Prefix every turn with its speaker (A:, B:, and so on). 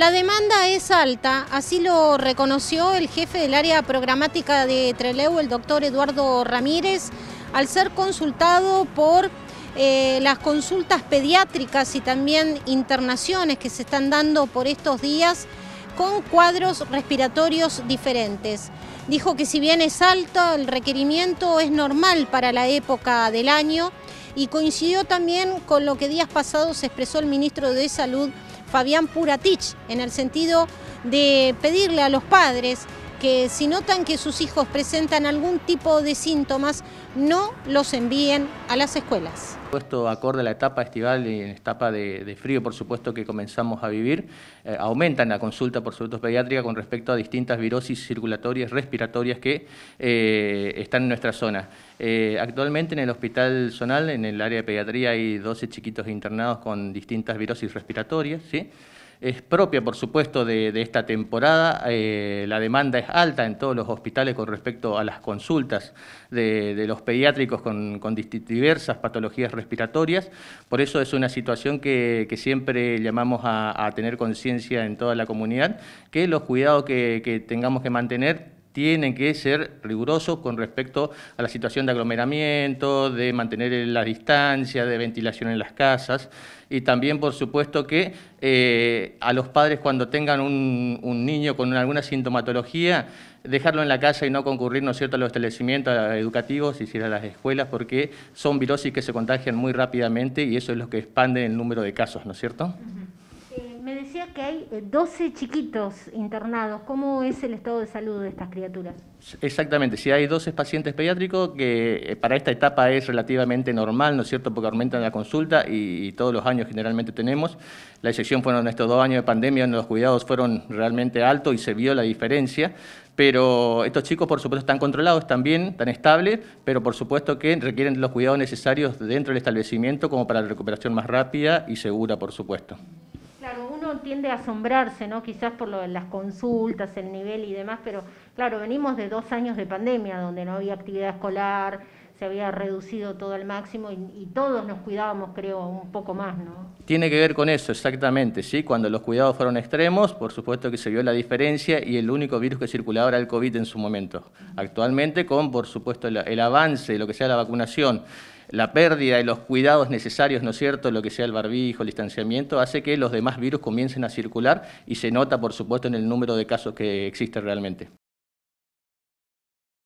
A: La demanda es alta, así lo reconoció el jefe del área programática de Trelew, el doctor Eduardo Ramírez, al ser consultado por eh, las consultas pediátricas y también internaciones que se están dando por estos días con cuadros respiratorios diferentes. Dijo que si bien es alto, el requerimiento es normal para la época del año y coincidió también con lo que días pasados expresó el ministro de Salud, Fabián Puratich, en el sentido de pedirle a los padres que si notan que sus hijos presentan algún tipo de síntomas, no los envíen a las escuelas.
B: Puesto acorde a la etapa estival y en etapa de, frío, por supuesto, que comenzamos a vivir, eh, aumentan la consulta por sobre todo pediátrica con respecto a distintas virosis circulatorias, respiratorias que eh, están en nuestra zona. Eh, actualmente en el hospital zonal, en el área de pediatría, hay 12 chiquitos internados con distintas virosis respiratorias, ¿sí? es propia, por supuesto, de, esta temporada. Eh, la demanda es alta en todos los hospitales con respecto a las consultas de, los pediátricos con, diversas patologías respiratorias. Por eso es una situación que, siempre llamamos a, tener conciencia en toda la comunidad, que los cuidados que tengamos que mantener tienen que ser rigurosos con respecto a la situación de aglomeramiento, de mantener la distancia, de ventilación en las casas y también, por supuesto, que eh, a los padres cuando tengan un, niño con alguna sintomatología, dejarlo en la casa y no concurrir, ¿no cierto?, a los establecimientos educativos, y a las escuelas, porque son virosis que se contagian muy rápidamente y eso es lo que expande el número de casos, ¿no es cierto?
C: que hay 12 eh, chiquitos internados. ¿Cómo es el estado de salud de estas criaturas?
B: Exactamente, si hay 12 pacientes pediátricos, que eh, para esta etapa es relativamente normal, ¿no es cierto?, porque aumentan la consulta y, todos los años generalmente tenemos. La excepción fueron estos dos años de pandemia, donde los cuidados fueron realmente altos y se vio la diferencia pero estos chicos por supuesto están controlados también, están estables, pero por supuesto que requieren los cuidados necesarios dentro del establecimiento como para la recuperación más rápida y segura, por supuesto
C: tiende a asombrarse, ¿no? Quizás por lo las consultas, el nivel y demás, pero claro, venimos de dos años de pandemia donde no había actividad escolar, se había reducido todo al máximo y, todos nos cuidábamos, creo, un poco más, ¿no?
B: Tiene que ver con eso, exactamente, ¿sí? Cuando los cuidados fueron extremos, por supuesto que se vio la diferencia y el único virus que circulaba era el COVID en su momento. Actualmente, con, por supuesto, el, el avance de lo que sea la vacunación la pérdida de los cuidados necesarios, ¿no es cierto?, lo que sea el barbijo, el distanciamiento, hace que los demás virus comiencen a circular y se nota, por supuesto, en el número de casos que existe realmente.